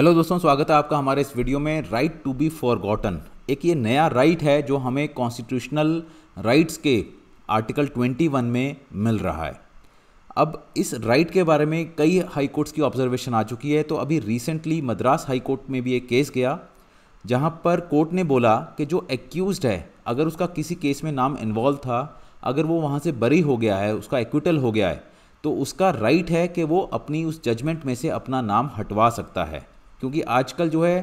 hello दोस्तों स्वागत है आपका हमारे इस वीडियो में राइट टू बी फॉरगॉटन एक ये नया राइट right है जो हमें कॉन्स्टिट्यूशनल राइट्स के आर्टिकल 21 में मिल रहा है अब इस राइट right के बारे में कई हाई कोर्ट्स की ऑब्जर्वेशन आ चुकी है तो अभी रिसेंटली मद्रास हाई कोर्ट में भी एक केस गया जहां पर कोर्ट ने बोला कि जो एक्यूज है अगर उसका किसी केस में नाम इन्वॉल्व था अगर वो वहाँ से बरी हो गया है उसका एक्विटल हो गया है तो उसका राइट right है कि वो अपनी उस जजमेंट में से अपना नाम हटवा सकता है क्योंकि आजकल जो है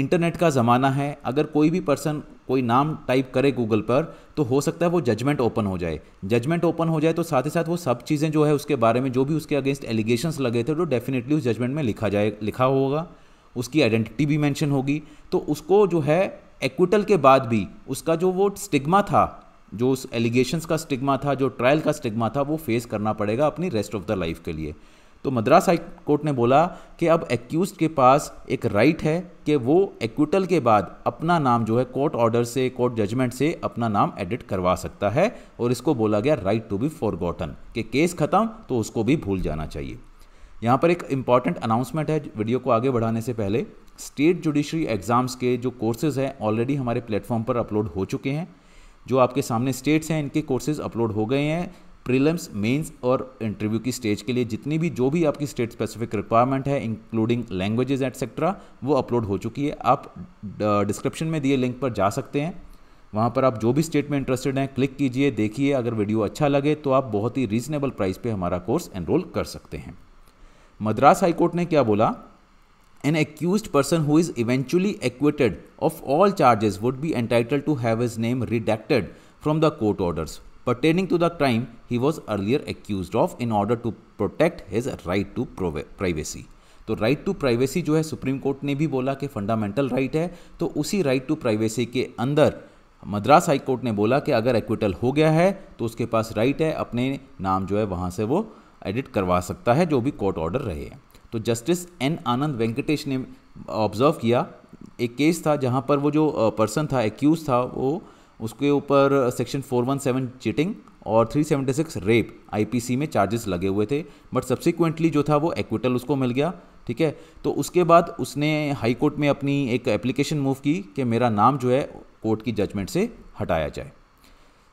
इंटरनेट का ज़माना है अगर कोई भी पर्सन कोई नाम टाइप करे गूगल पर तो हो सकता है वो जजमेंट ओपन हो जाए जजमेंट ओपन हो जाए तो साथ ही साथ वो सब चीज़ें जो है उसके बारे में जो भी उसके अगेंस्ट एलिगेशंस लगे थे तो डेफिनेटली उस जजमेंट में लिखा जाए लिखा होगा उसकी आइडेंटिटी भी मैंशन होगी तो उसको जो है एक्विटल के बाद भी उसका जो वो स्टिग्मा था जो उस एलिगेशंस का स्टिग्मा था जो ट्रायल का स्टिग्मा था वो फेस करना पड़ेगा अपनी रेस्ट ऑफ द लाइफ के लिए तो मद्रास हाई कोर्ट ने बोला कि अब एक्यूज के पास एक राइट है कि वो एक्विटल के बाद अपना नाम जो है कोर्ट ऑर्डर से कोर्ट जजमेंट से अपना नाम एडिट करवा सकता है और इसको बोला गया राइट टू बी फॉरगॉटन कि केस ख़त्म तो उसको भी भूल जाना चाहिए यहाँ पर एक इम्पॉर्टेंट अनाउंसमेंट है वीडियो को आगे बढ़ाने से पहले स्टेट जुडिशरी एग्ज़ाम्स के जो कोर्सेज हैं ऑलरेडी हमारे प्लेटफॉर्म पर अपलोड हो चुके हैं जो आपके सामने स्टेट्स हैं इनके कोर्सेज अपलोड हो गए हैं प्रीलिम्स मेंस और इंटरव्यू की स्टेज के लिए जितनी भी जो भी आपकी स्टेट स्पेसिफिक रिक्वायरमेंट है इंक्लूडिंग लैंग्वेजेस एटसेट्रा वो अपलोड हो चुकी है आप डिस्क्रिप्शन uh, में दिए लिंक पर जा सकते हैं वहाँ पर आप जो भी स्टेट में इंटरेस्टेड हैं क्लिक कीजिए देखिए अगर वीडियो अच्छा लगे तो आप बहुत ही रीजनेबल प्राइस पे हमारा कोर्स एनरोल कर सकते हैं मद्रास हाईकोर्ट ने क्या बोला an accused person who is eventually acquitted of all charges would be entitled to have his name redacted from the court orders pertaining to the crime he was earlier accused of in order to protect his right to privacy तो right to privacy जो है supreme court ने भी बोला कि fundamental right right है तो उसी राइट टू प्राइवेसी के अंदर मद्रास हाई कोर्ट ने बोला कि अगर एक्विटल हो गया है तो उसके पास राइट right है अपने नाम जो है वहाँ से वो एडिट करवा सकता है जो भी कोर्ट ऑर्डर रहे हैं तो जस्टिस एन आनंद वेंकटेश ने ऑब्जर्व किया एक केस था जहाँ पर वो जो पर्सन था एक्यूज था वो उसके ऊपर सेक्शन 417 चीटिंग और 376 रेप आईपीसी में चार्जेस लगे हुए थे बट सब्सिक्वेंटली जो था वो एक्विटल उसको मिल गया ठीक है तो उसके बाद उसने हाई कोर्ट में अपनी एक एप्लीकेशन मूव की कि मेरा नाम जो है कोर्ट की जजमेंट से हटाया जाए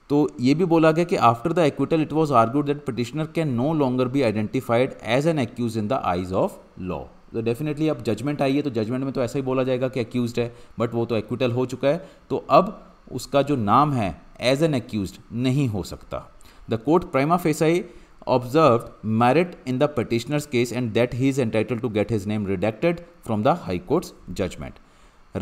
तो ये भी बोला गया कि after the acquittal it was argued that petitioner can no longer be identified as an accused in the eyes of law तो डेफिनेटली अब जजमेंट आई है तो जजमेंट में तो ऐसा ही बोला जाएगा कि एक्यूज है बट वो तो एक्विटल हो चुका है तो अब उसका जो नाम है एज एन एक्यूज नहीं हो सकता the court prima facie observed merit in the petitioner's case and that he is entitled to get his name redacted from the high court's judgment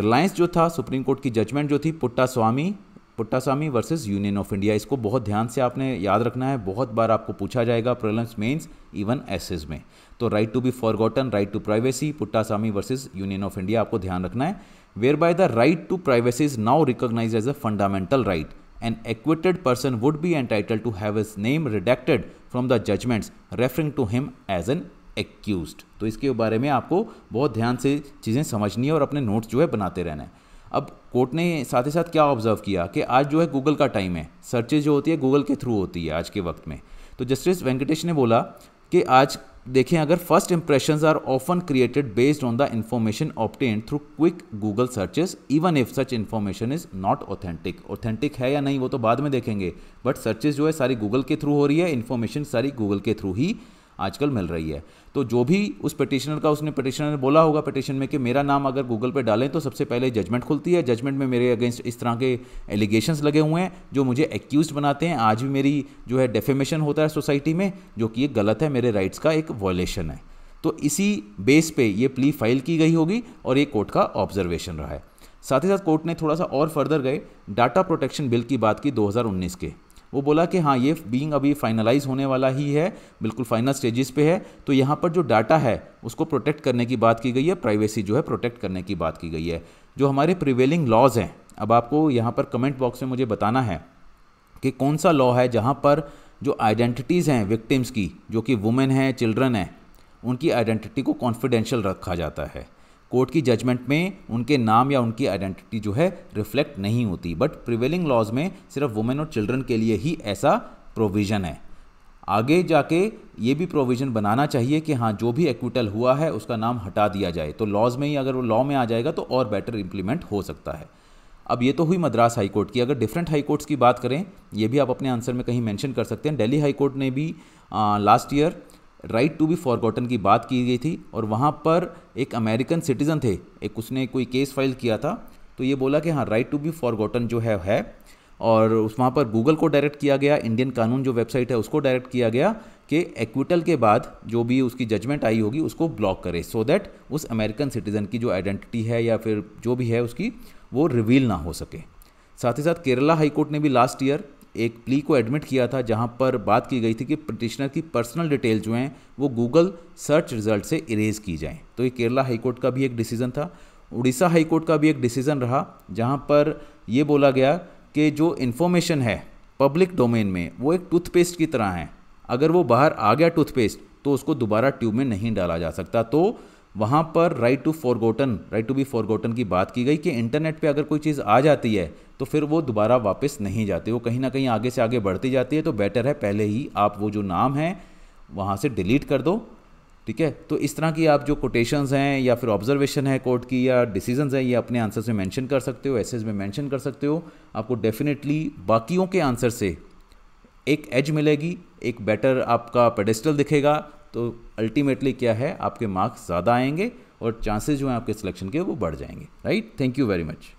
reliance जो था सुप्रीम कोर्ट की judgment जो थी Puttaswamy Puttaswamy versus Union of India इसको बहुत ध्यान से आपने याद रखना है बहुत बार आपको पूछा जाएगा प्रॉब्लम्स मेंस इवन एसेज में तो right to be forgotten right to privacy Puttaswamy versus Union of India आपको ध्यान रखना है whereby the right to privacy is now recognised as a fundamental right an acquitted person would be entitled to have his name redacted from the judgments referring to him as an accused तो इसके बारे में आपको बहुत ध्यान से चीज़ें समझनी है और अपने नोट्स जो है बनाते रहना है अब कोर्ट ने साथ ही साथ क्या ऑब्जर्व किया कि आज जो है गूगल का टाइम है सर्चेज जो होती है गूगल के थ्रू होती है आज के वक्त में तो जस्टिस वेंकटेश ने बोला कि आज देखें अगर first impression are often created based on the information obtained through quick Google searches even if such information is not authentic authentic है या नहीं वो तो बाद में देखेंगे बट सर्चेज जो है सारी गूगल के थ्रू हो रही है इन्फॉर्मेशन सारी गूगल के थ्रू ही आजकल मिल रही है तो जो भी उस पटिशनर का उसने पटिशनर ने बोला होगा पटिशन में कि मेरा नाम अगर गूगल पे डालें तो सबसे पहले जजमेंट खुलती है जजमेंट में मेरे अगेंस्ट इस तरह के एलिगेशंस लगे हुए हैं जो मुझे एक्यूज बनाते हैं आज भी मेरी जो है डेफेमेशन होता है सोसाइटी में जो कि ये गलत है मेरे राइट्स का एक वॉयलेशन है तो इसी बेस पे ये प्ली फाइल की गई होगी और ये कोर्ट का ऑब्जर्वेशन रहा है साथ ही साथ कोर्ट ने थोड़ा सा और फर्दर गए डाटा प्रोटेक्शन बिल की बात की 2019 के वो बोला कि हाँ ये बींग अभी फाइनलाइज होने वाला ही है बिल्कुल फाइनल स्टेजेस पे है तो यहाँ पर जो डाटा है उसको प्रोटेक्ट करने की बात की गई है प्राइवेसी जो है प्रोटेक्ट करने की बात की गई है जो हमारे प्रिवेलिंग लॉज हैं अब आपको यहाँ पर कमेंट बॉक्स में मुझे बताना है कि कौन सा लॉ है जहाँ पर जो आइडेंटिटीज़ हैं विक्टिम्स की जो कि वुमेन हैं चिल्ड्रन हैं उनकी आइडेंटिटी को कॉन्फिडेंशियल रखा जाता है कोर्ट की जजमेंट में उनके नाम या उनकी आइडेंटिटी जो है रिफ्लेक्ट नहीं होती बट प्रिवेलिंग लॉज में सिर्फ वुमेन और चिल्ड्रन के लिए ही ऐसा प्रोविज़न है आगे जाके ये भी प्रोविज़न बनाना चाहिए कि हाँ जो भी एक्विटल हुआ है उसका नाम हटा दिया जाए तो लॉज में ही अगर वो लॉ में आ जाएगा तो और बेटर इम्प्लीमेंट हो सकता है अब ये तो हुई मद्रास हाई कोर्ट की अगर डिफरेंट हाई कोर्ट्स की बात करें ये भी आप अपने आंसर में कहीं मेंशन कर सकते हैं दिल्ली हाई कोर्ट ने भी आ, last year right to be forgotten की बात की गई थी और वहाँ पर एक अमेरिकन सिटीज़न थे एक उसने कोई केस फाइल किया था तो ये बोला कि हाँ राइट टू बी फॉरगॉटन जो है है और उस वहाँ पर गूगल को डायरेक्ट किया गया इंडियन कानून जो वेबसाइट है उसको डायरेक्ट किया गया कि एक्विटल के बाद जो भी उसकी जजमेंट आई होगी उसको ब्लॉक करे सो so दैट उस अमेरिकन सिटीज़न की जो आइडेंटिटी है या फिर जो भी है उसकी वो रिवील ना हो सके साथ ही साथ केरला हाईकोर्ट ने भी लास्ट ईयर एक प्ली को एडमिट किया था जहां पर बात की गई थी कि पटिशनर की पर्सनल डिटेल जो हैं वो गूगल सर्च रिजल्ट से इरेज की जाएं तो ये केरला हाईकोर्ट का भी एक डिसीज़न था उड़ीसा हाईकोर्ट का भी एक डिसीज़न रहा जहाँ पर ये बोला गया कि जो इन्फॉर्मेशन है पब्लिक डोमेन में वो एक टूथपेस्ट की तरह है अगर वो बाहर आ गया टूथपेस्ट तो उसको दोबारा ट्यूब में नहीं डाला जा सकता तो वहाँ पर right to forgotten right to be forgotten की बात की गई कि इंटरनेट पे अगर कोई चीज़ आ जाती है तो फिर वो दोबारा वापस नहीं जाती वो कहीं ना कहीं आगे से आगे बढ़ती जाती है तो बेटर है पहले ही आप वो जो नाम है वहाँ से डिलीट कर दो ठीक है तो इस तरह की आप जो कोटेशंस हैं या फिर ऑब्जर्वेशन है कोर्ट की या डिसीजंस हैं ये अपने आंसर्स में मेंशन कर सकते हो एसेज में मेंशन कर सकते हो आपको डेफिनेटली बाकियों के आंसर से एक एज मिलेगी एक बेटर आपका पेडेस्टल दिखेगा तो अल्टीमेटली क्या है आपके मार्क्स ज़्यादा आएंगे और चांसेस जो हैं आपके सिलेक्शन के वो बढ़ जाएंगे right thank you very much